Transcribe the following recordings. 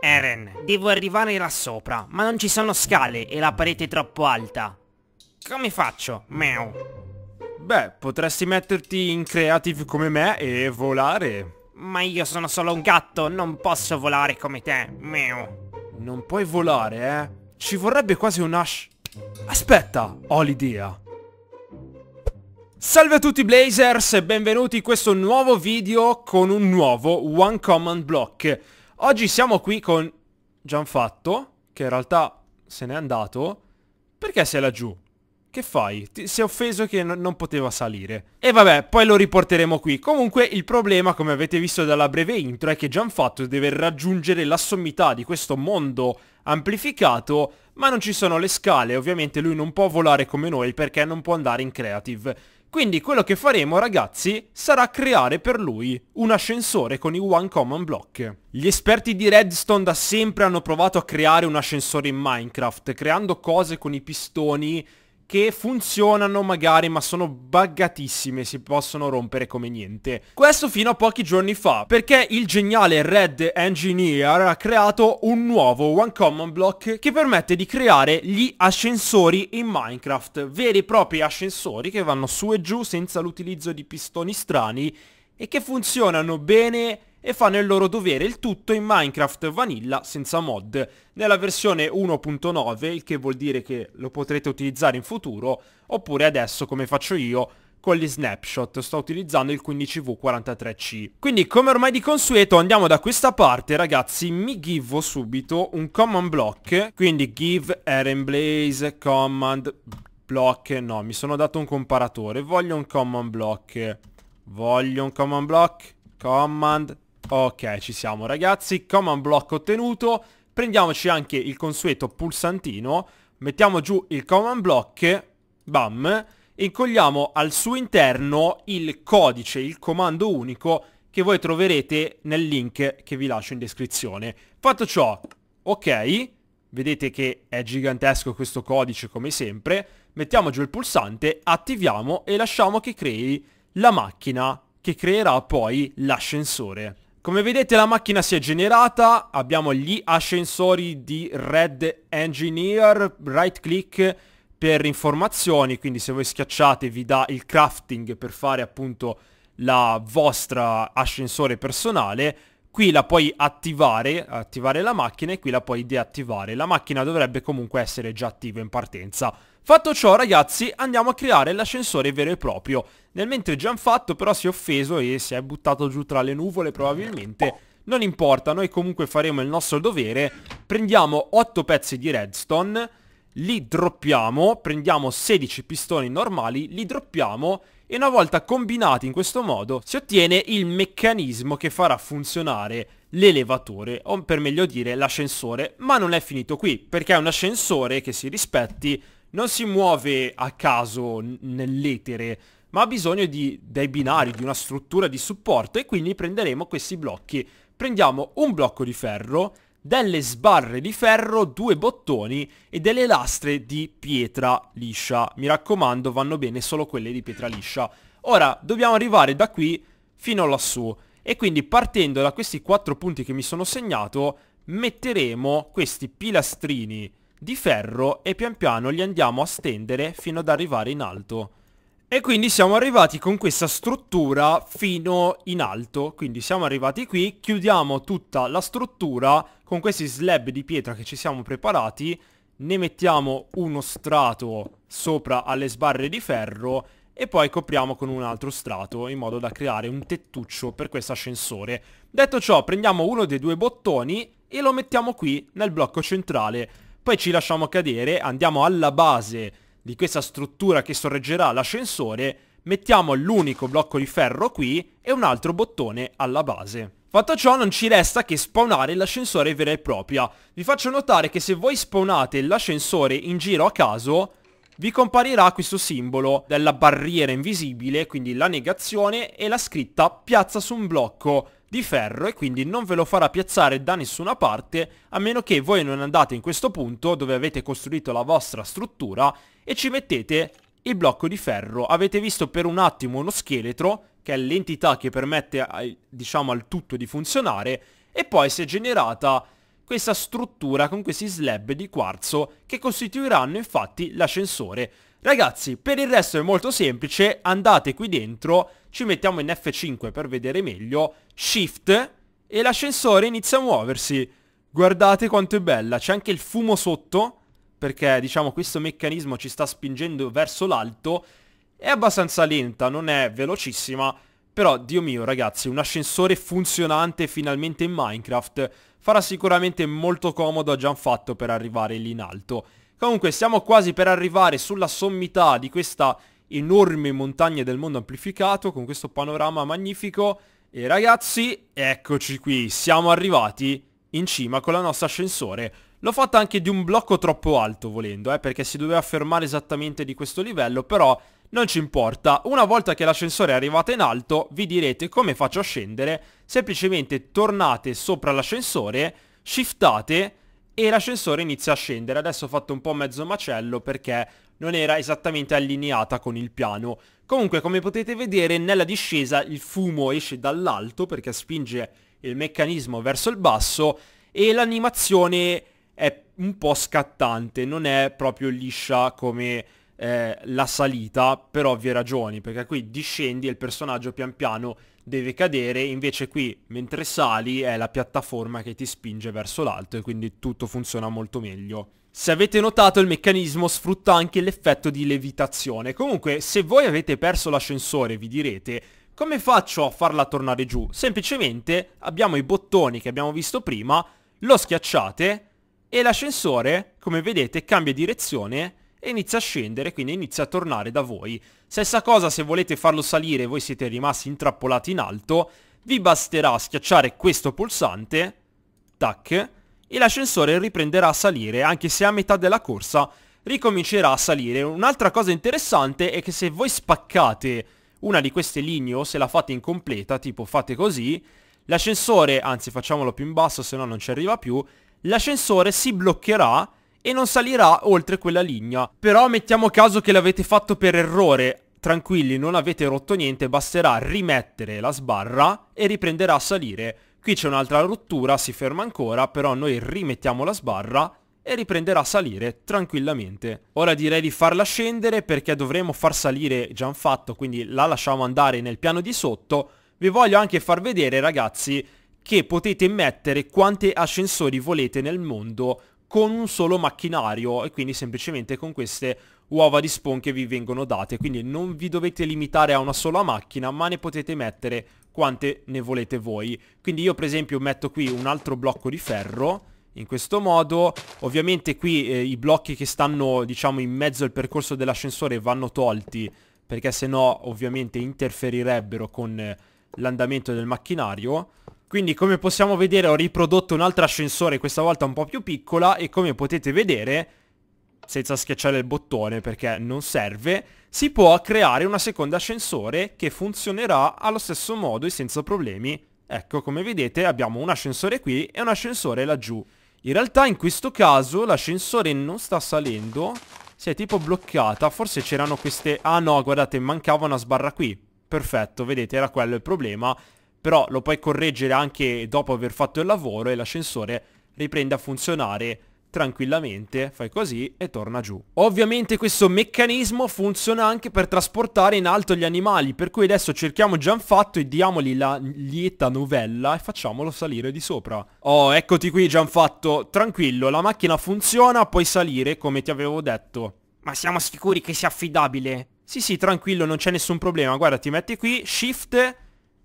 Eren, devo arrivare là sopra, ma non ci sono scale e la parete è troppo alta. Come faccio? Meo? Beh, potresti metterti in creative come me e volare. Ma io sono solo un gatto, non posso volare come te, Meo. Non puoi volare, eh? Ci vorrebbe quasi un ash... Aspetta, ho l'idea. Salve a tutti Blazers e benvenuti in questo nuovo video con un nuovo One Command Block. Oggi siamo qui con Gianfatto, che in realtà se n'è andato. Perché sei laggiù? Che fai? Ti, si è offeso che non poteva salire. E vabbè, poi lo riporteremo qui. Comunque il problema, come avete visto dalla breve intro, è che Gianfatto deve raggiungere la sommità di questo mondo amplificato, ma non ci sono le scale. Ovviamente lui non può volare come noi perché non può andare in creative. Quindi quello che faremo ragazzi sarà creare per lui un ascensore con i One Common Block. Gli esperti di Redstone da sempre hanno provato a creare un ascensore in Minecraft, creando cose con i pistoni che funzionano magari ma sono buggatissime, si possono rompere come niente. Questo fino a pochi giorni fa, perché il geniale Red Engineer ha creato un nuovo One Common Block che permette di creare gli ascensori in Minecraft, veri e propri ascensori che vanno su e giù senza l'utilizzo di pistoni strani e che funzionano bene e fanno il loro dovere, il tutto in Minecraft Vanilla senza mod. Nella versione 1.9, il che vuol dire che lo potrete utilizzare in futuro, oppure adesso come faccio io con gli snapshot, sto utilizzando il 15V43C. Quindi come ormai di consueto andiamo da questa parte ragazzi, mi give subito un command block, quindi give Blaze command block, no mi sono dato un comparatore, voglio un command block, voglio un command block, command Ok, ci siamo ragazzi, command block ottenuto, prendiamoci anche il consueto pulsantino, mettiamo giù il command block, bam, incolliamo al suo interno il codice, il comando unico che voi troverete nel link che vi lascio in descrizione. Fatto ciò, ok, vedete che è gigantesco questo codice come sempre, mettiamo giù il pulsante, attiviamo e lasciamo che crei la macchina che creerà poi l'ascensore. Come vedete la macchina si è generata, abbiamo gli ascensori di Red Engineer, right click per informazioni, quindi se voi schiacciate vi dà il crafting per fare appunto la vostra ascensore personale qui la puoi attivare, attivare la macchina e qui la puoi deattivare. La macchina dovrebbe comunque essere già attiva in partenza. Fatto ciò ragazzi andiamo a creare l'ascensore vero e proprio. Nel mentre già fatto però si è offeso e si è buttato giù tra le nuvole probabilmente. Non importa, noi comunque faremo il nostro dovere. Prendiamo 8 pezzi di redstone, li droppiamo, prendiamo 16 pistoni normali, li droppiamo e una volta combinati in questo modo si ottiene il meccanismo che farà funzionare l'elevatore o per meglio dire l'ascensore ma non è finito qui perché è un ascensore che si rispetti non si muove a caso nell'etere ma ha bisogno di, dei binari, di una struttura di supporto e quindi prenderemo questi blocchi. Prendiamo un blocco di ferro delle sbarre di ferro, due bottoni e delle lastre di pietra liscia. Mi raccomando, vanno bene solo quelle di pietra liscia. Ora, dobbiamo arrivare da qui fino lassù. E quindi partendo da questi quattro punti che mi sono segnato, metteremo questi pilastrini di ferro e pian piano li andiamo a stendere fino ad arrivare in alto. E quindi siamo arrivati con questa struttura fino in alto, quindi siamo arrivati qui, chiudiamo tutta la struttura con questi slab di pietra che ci siamo preparati, ne mettiamo uno strato sopra alle sbarre di ferro e poi copriamo con un altro strato in modo da creare un tettuccio per questo ascensore. Detto ciò prendiamo uno dei due bottoni e lo mettiamo qui nel blocco centrale, poi ci lasciamo cadere, andiamo alla base di questa struttura che sorreggerà l'ascensore, mettiamo l'unico blocco di ferro qui e un altro bottone alla base. Fatto ciò non ci resta che spawnare l'ascensore vera e propria. Vi faccio notare che se voi spawnate l'ascensore in giro a caso vi comparirà questo simbolo della barriera invisibile, quindi la negazione e la scritta piazza su un blocco di ferro e quindi non ve lo farà piazzare da nessuna parte a meno che voi non andate in questo punto dove avete costruito la vostra struttura e ci mettete il blocco di ferro. Avete visto per un attimo uno scheletro che è l'entità che permette diciamo al tutto di funzionare e poi si è generata questa struttura con questi slab di quarzo che costituiranno infatti l'ascensore. Ragazzi, per il resto è molto semplice, andate qui dentro, ci mettiamo in F5 per vedere meglio, Shift e l'ascensore inizia a muoversi. Guardate quanto è bella, c'è anche il fumo sotto, perché diciamo questo meccanismo ci sta spingendo verso l'alto. È abbastanza lenta, non è velocissima, però, Dio mio, ragazzi, un ascensore funzionante finalmente in Minecraft farà sicuramente molto comodo a Gianfatto per arrivare lì in alto. Comunque siamo quasi per arrivare sulla sommità di questa enorme montagna del mondo amplificato con questo panorama magnifico. E ragazzi, eccoci qui, siamo arrivati in cima con la nostra ascensore. L'ho fatta anche di un blocco troppo alto volendo, eh, perché si doveva fermare esattamente di questo livello, però non ci importa. Una volta che l'ascensore è arrivato in alto, vi direte come faccio a scendere. Semplicemente tornate sopra l'ascensore, shiftate e l'ascensore inizia a scendere. Adesso ho fatto un po' mezzo macello perché non era esattamente allineata con il piano. Comunque, come potete vedere, nella discesa il fumo esce dall'alto perché spinge il meccanismo verso il basso e l'animazione è un po' scattante, non è proprio liscia come eh, la salita per ovvie ragioni, perché qui discendi e il personaggio pian piano deve cadere, invece qui mentre sali è la piattaforma che ti spinge verso l'alto e quindi tutto funziona molto meglio. Se avete notato il meccanismo sfrutta anche l'effetto di levitazione, comunque se voi avete perso l'ascensore vi direte come faccio a farla tornare giù? Semplicemente abbiamo i bottoni che abbiamo visto prima, lo schiacciate e l'ascensore, come vedete, cambia direzione e inizia a scendere, quindi inizia a tornare da voi. Stessa cosa se volete farlo salire e voi siete rimasti intrappolati in alto, vi basterà schiacciare questo pulsante, tac, e l'ascensore riprenderà a salire, anche se a metà della corsa ricomincerà a salire. Un'altra cosa interessante è che se voi spaccate una di queste linee o se la fate incompleta, tipo fate così, l'ascensore, anzi facciamolo più in basso se no non ci arriva più, l'ascensore si bloccherà e non salirà oltre quella linea. Però mettiamo caso che l'avete fatto per errore, tranquilli, non avete rotto niente, basterà rimettere la sbarra e riprenderà a salire. Qui c'è un'altra rottura, si ferma ancora, però noi rimettiamo la sbarra e riprenderà a salire tranquillamente. Ora direi di farla scendere perché dovremo far salire già un fatto, quindi la lasciamo andare nel piano di sotto. Vi voglio anche far vedere ragazzi che potete mettere quante ascensori volete nel mondo con un solo macchinario e quindi semplicemente con queste uova di spawn che vi vengono date. Quindi non vi dovete limitare a una sola macchina ma ne potete mettere quante ne volete voi. Quindi io per esempio metto qui un altro blocco di ferro in questo modo. Ovviamente qui eh, i blocchi che stanno diciamo in mezzo al percorso dell'ascensore vanno tolti perché se no ovviamente interferirebbero con eh, l'andamento del macchinario. Quindi come possiamo vedere ho riprodotto un altro ascensore, questa volta un po' più piccola e come potete vedere, senza schiacciare il bottone perché non serve, si può creare una seconda ascensore che funzionerà allo stesso modo e senza problemi. Ecco come vedete abbiamo un ascensore qui e un ascensore laggiù. In realtà in questo caso l'ascensore non sta salendo, si è tipo bloccata, forse c'erano queste... Ah no, guardate, mancava una sbarra qui. Perfetto, vedete, era quello il problema però lo puoi correggere anche dopo aver fatto il lavoro e l'ascensore riprende a funzionare tranquillamente, fai così e torna giù. Ovviamente questo meccanismo funziona anche per trasportare in alto gli animali, per cui adesso cerchiamo Gianfatto e diamogli la lieta novella e facciamolo salire di sopra. Oh, eccoti qui Gianfatto, tranquillo, la macchina funziona, puoi salire come ti avevo detto. Ma siamo sicuri che sia affidabile? Sì sì, tranquillo, non c'è nessun problema, guarda, ti metti qui, shift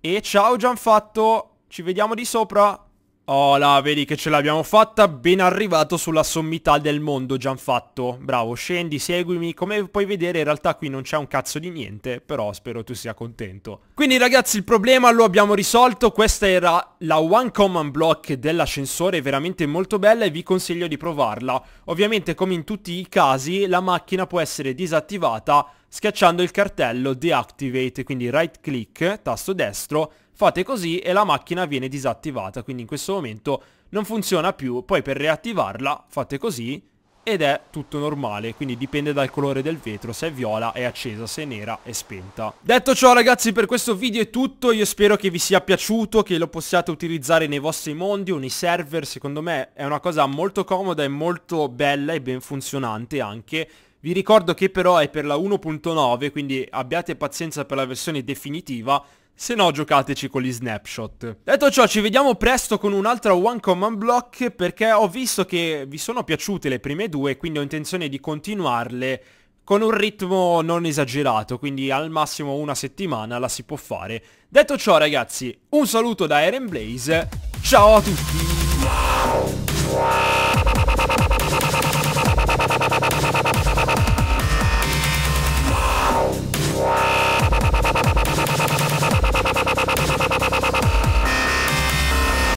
e ciao Gianfatto, ci vediamo di sopra. Oh là, vedi che ce l'abbiamo fatta, ben arrivato sulla sommità del mondo Gianfatto. Bravo, scendi, seguimi. Come puoi vedere in realtà qui non c'è un cazzo di niente, però spero tu sia contento. Quindi ragazzi il problema lo abbiamo risolto, questa era la One Command Block dell'ascensore, veramente molto bella e vi consiglio di provarla. Ovviamente come in tutti i casi la macchina può essere disattivata schiacciando il cartello deactivate, quindi right click, tasto destro, fate così e la macchina viene disattivata, quindi in questo momento non funziona più, poi per riattivarla fate così ed è tutto normale, quindi dipende dal colore del vetro, se è viola è accesa, se è nera è spenta. Detto ciò ragazzi per questo video è tutto, io spero che vi sia piaciuto, che lo possiate utilizzare nei vostri mondi o nei server, secondo me è una cosa molto comoda e molto bella e ben funzionante anche, vi ricordo che però è per la 1.9, quindi abbiate pazienza per la versione definitiva, se no giocateci con gli snapshot. Detto ciò ci vediamo presto con un'altra One Command Block perché ho visto che vi sono piaciute le prime due quindi ho intenzione di continuarle con un ritmo non esagerato quindi al massimo una settimana la si può fare. Detto ciò ragazzi un saluto da Eren Blaze, ciao a tutti!